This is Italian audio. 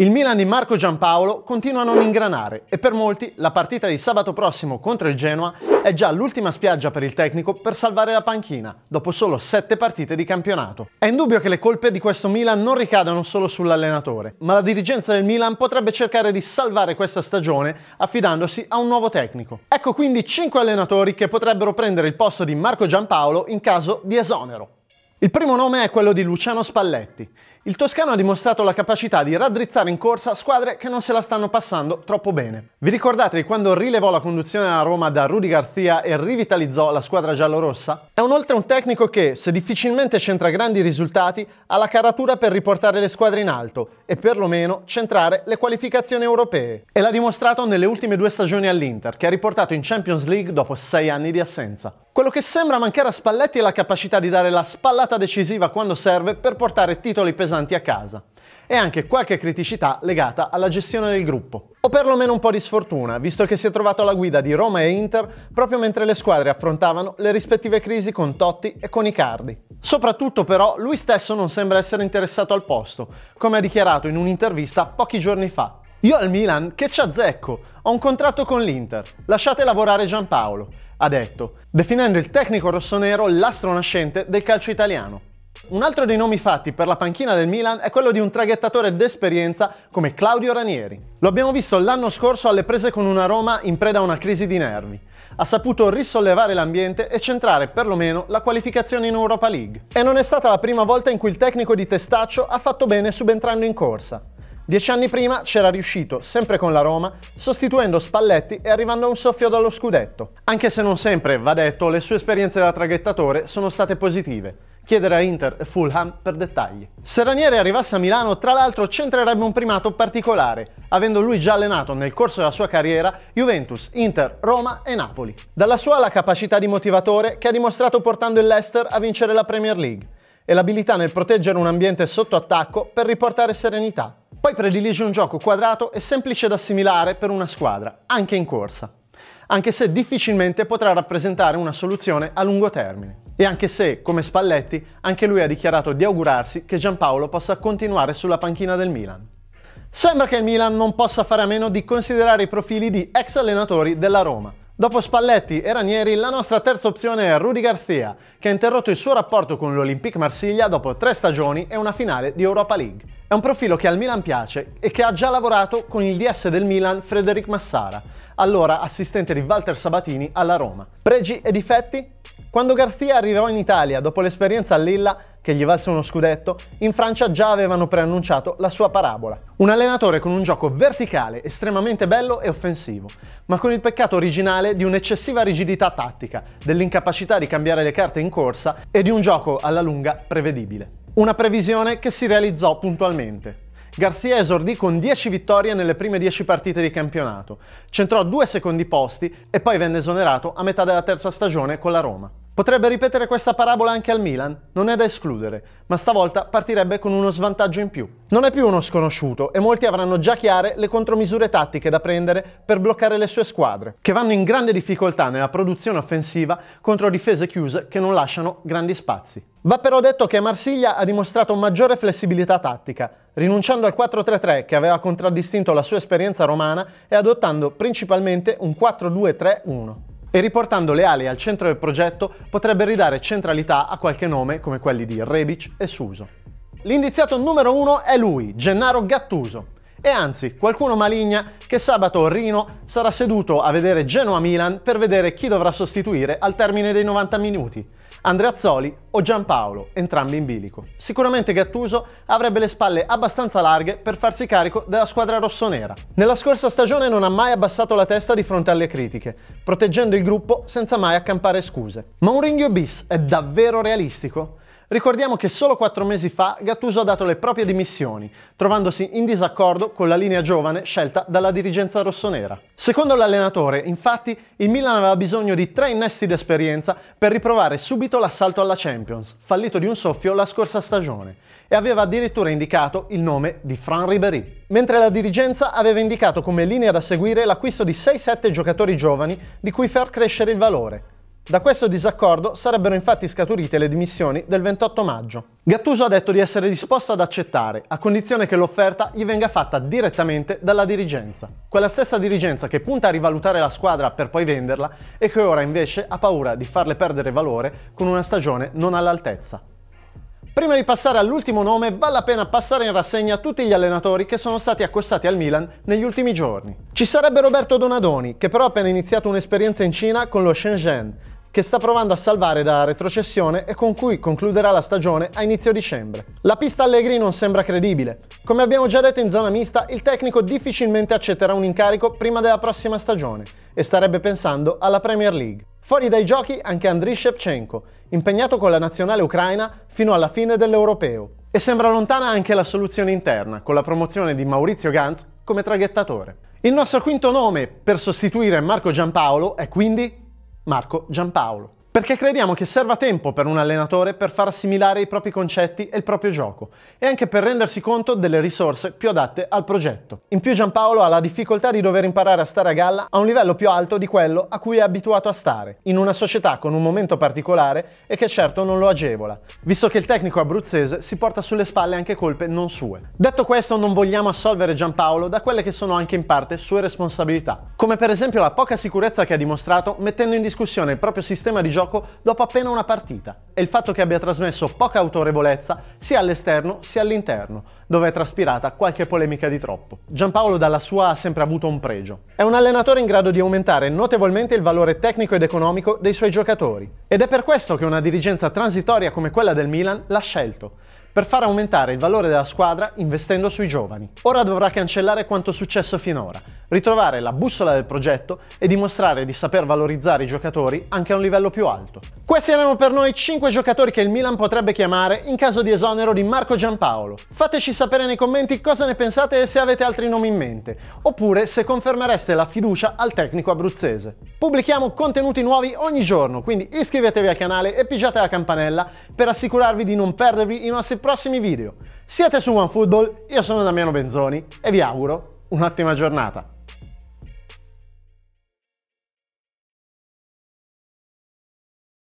Il Milan di Marco Giampaolo continua a non ingranare e per molti la partita di sabato prossimo contro il Genoa è già l'ultima spiaggia per il tecnico per salvare la panchina, dopo solo sette partite di campionato. È indubbio che le colpe di questo Milan non ricadano solo sull'allenatore, ma la dirigenza del Milan potrebbe cercare di salvare questa stagione affidandosi a un nuovo tecnico. Ecco quindi cinque allenatori che potrebbero prendere il posto di Marco Giampaolo in caso di esonero. Il primo nome è quello di Luciano Spalletti. Il toscano ha dimostrato la capacità di raddrizzare in corsa squadre che non se la stanno passando troppo bene. Vi ricordate di quando rilevò la conduzione a Roma da Rudy Garcia e rivitalizzò la squadra giallorossa? È inoltre un tecnico che, se difficilmente centra grandi risultati, ha la caratura per riportare le squadre in alto e perlomeno centrare le qualificazioni europee. E l'ha dimostrato nelle ultime due stagioni all'Inter, che ha riportato in Champions League dopo sei anni di assenza. Quello che sembra mancare a Spalletti è la capacità di dare la spallata decisiva quando serve per portare titoli pesanti a casa e anche qualche criticità legata alla gestione del gruppo. O perlomeno un po' di sfortuna, visto che si è trovato alla guida di Roma e Inter proprio mentre le squadre affrontavano le rispettive crisi con Totti e con Icardi. Soprattutto però lui stesso non sembra essere interessato al posto, come ha dichiarato in un'intervista pochi giorni fa. Io al Milan che ci azzecco, ho un contratto con l'Inter, lasciate lavorare Giampaolo ha detto, definendo il tecnico rossonero l'astro nascente del calcio italiano. Un altro dei nomi fatti per la panchina del Milan è quello di un traghettatore d'esperienza come Claudio Ranieri. Lo abbiamo visto l'anno scorso alle prese con una Roma in preda a una crisi di nervi. Ha saputo risollevare l'ambiente e centrare perlomeno la qualificazione in Europa League. E non è stata la prima volta in cui il tecnico di Testaccio ha fatto bene subentrando in corsa. Dieci anni prima c'era riuscito, sempre con la Roma, sostituendo Spalletti e arrivando a un soffio dallo scudetto. Anche se non sempre, va detto, le sue esperienze da traghettatore sono state positive. Chiedere a Inter e Fulham per dettagli. Se Ranieri arrivasse a Milano, tra l'altro, centrerebbe un primato particolare, avendo lui già allenato nel corso della sua carriera Juventus, Inter, Roma e Napoli. Dalla sua la capacità di motivatore che ha dimostrato portando il Leicester a vincere la Premier League e l'abilità nel proteggere un ambiente sotto attacco per riportare serenità. Poi predilige un gioco quadrato e semplice da assimilare per una squadra, anche in corsa, anche se difficilmente potrà rappresentare una soluzione a lungo termine. E anche se, come Spalletti, anche lui ha dichiarato di augurarsi che Giampaolo possa continuare sulla panchina del Milan. Sembra che il Milan non possa fare a meno di considerare i profili di ex allenatori della Roma, Dopo Spalletti e Ranieri, la nostra terza opzione è Rudy Garzia, che ha interrotto il suo rapporto con l'Olympique Marsiglia dopo tre stagioni e una finale di Europa League. È un profilo che al Milan piace e che ha già lavorato con il DS del Milan Frederic Massara, allora assistente di Walter Sabatini alla Roma. Pregi e difetti? Quando Garzia arrivò in Italia dopo l'esperienza a Lilla, che gli valse uno scudetto, in Francia già avevano preannunciato la sua parabola. Un allenatore con un gioco verticale, estremamente bello e offensivo, ma con il peccato originale di un'eccessiva rigidità tattica, dell'incapacità di cambiare le carte in corsa e di un gioco alla lunga prevedibile. Una previsione che si realizzò puntualmente. Garzia esordì con 10 vittorie nelle prime 10 partite di campionato, centrò due secondi posti e poi venne esonerato a metà della terza stagione con la Roma. Potrebbe ripetere questa parabola anche al Milan, non è da escludere, ma stavolta partirebbe con uno svantaggio in più. Non è più uno sconosciuto e molti avranno già chiare le contromisure tattiche da prendere per bloccare le sue squadre, che vanno in grande difficoltà nella produzione offensiva contro difese chiuse che non lasciano grandi spazi. Va però detto che Marsiglia ha dimostrato maggiore flessibilità tattica, rinunciando al 4-3-3 che aveva contraddistinto la sua esperienza romana e adottando principalmente un 4-2-3-1 e riportando le ali al centro del progetto potrebbe ridare centralità a qualche nome come quelli di Rebic e Suso. L'indiziato numero uno è lui, Gennaro Gattuso. E anzi, qualcuno maligna che sabato Rino sarà seduto a vedere Genoa-Milan per vedere chi dovrà sostituire al termine dei 90 minuti. Andrea Zoli o Giampaolo, entrambi in bilico. Sicuramente Gattuso avrebbe le spalle abbastanza larghe per farsi carico della squadra rossonera. Nella scorsa stagione non ha mai abbassato la testa di fronte alle critiche, proteggendo il gruppo senza mai accampare scuse. Ma un ringhio bis è davvero realistico? Ricordiamo che solo quattro mesi fa Gattuso ha dato le proprie dimissioni, trovandosi in disaccordo con la linea giovane scelta dalla dirigenza rossonera. Secondo l'allenatore, infatti, il Milan aveva bisogno di tre innesti d'esperienza per riprovare subito l'assalto alla Champions, fallito di un soffio la scorsa stagione, e aveva addirittura indicato il nome di Fran Ribéry. Mentre la dirigenza aveva indicato come linea da seguire l'acquisto di 6-7 giocatori giovani di cui far crescere il valore, da questo disaccordo sarebbero infatti scaturite le dimissioni del 28 maggio. Gattuso ha detto di essere disposto ad accettare, a condizione che l'offerta gli venga fatta direttamente dalla dirigenza. Quella stessa dirigenza che punta a rivalutare la squadra per poi venderla e che ora invece ha paura di farle perdere valore con una stagione non all'altezza. Prima di passare all'ultimo nome, vale la pena passare in rassegna tutti gli allenatori che sono stati accostati al Milan negli ultimi giorni. Ci sarebbe Roberto Donadoni, che però ha appena iniziato un'esperienza in Cina con lo Shenzhen, che sta provando a salvare da retrocessione e con cui concluderà la stagione a inizio dicembre. La pista Allegri non sembra credibile. Come abbiamo già detto in zona mista, il tecnico difficilmente accetterà un incarico prima della prossima stagione e starebbe pensando alla Premier League. Fuori dai giochi anche Andriy Shevchenko, impegnato con la nazionale ucraina fino alla fine dell'Europeo. E sembra lontana anche la soluzione interna, con la promozione di Maurizio Ganz come traghettatore. Il nostro quinto nome per sostituire Marco Giampaolo è quindi Marco Giampaolo perché crediamo che serva tempo per un allenatore per far assimilare i propri concetti e il proprio gioco e anche per rendersi conto delle risorse più adatte al progetto. In più Giampaolo ha la difficoltà di dover imparare a stare a galla a un livello più alto di quello a cui è abituato a stare, in una società con un momento particolare e che certo non lo agevola, visto che il tecnico abruzzese si porta sulle spalle anche colpe non sue. Detto questo non vogliamo assolvere Giampaolo da quelle che sono anche in parte sue responsabilità, come per esempio la poca sicurezza che ha dimostrato mettendo in discussione il proprio sistema di gioco gioco dopo appena una partita e il fatto che abbia trasmesso poca autorevolezza sia all'esterno sia all'interno, dove è traspirata qualche polemica di troppo. Giampaolo dalla sua ha sempre avuto un pregio. È un allenatore in grado di aumentare notevolmente il valore tecnico ed economico dei suoi giocatori ed è per questo che una dirigenza transitoria come quella del Milan l'ha scelto per far aumentare il valore della squadra investendo sui giovani. Ora dovrà cancellare quanto successo finora, ritrovare la bussola del progetto e dimostrare di saper valorizzare i giocatori anche a un livello più alto. Questi erano per noi 5 giocatori che il Milan potrebbe chiamare in caso di esonero di Marco Giampaolo. Fateci sapere nei commenti cosa ne pensate e se avete altri nomi in mente, oppure se confermereste la fiducia al tecnico abruzzese. Pubblichiamo contenuti nuovi ogni giorno, quindi iscrivetevi al canale e pigiate la campanella per assicurarvi di non perdervi i nostri prossimi video. Siete su OneFootball, io sono Damiano Benzoni e vi auguro un'ottima giornata.